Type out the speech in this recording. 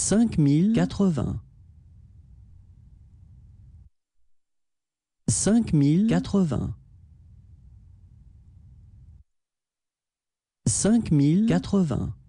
cinq mille quatre Cinq mille quatre Cinq mille quatre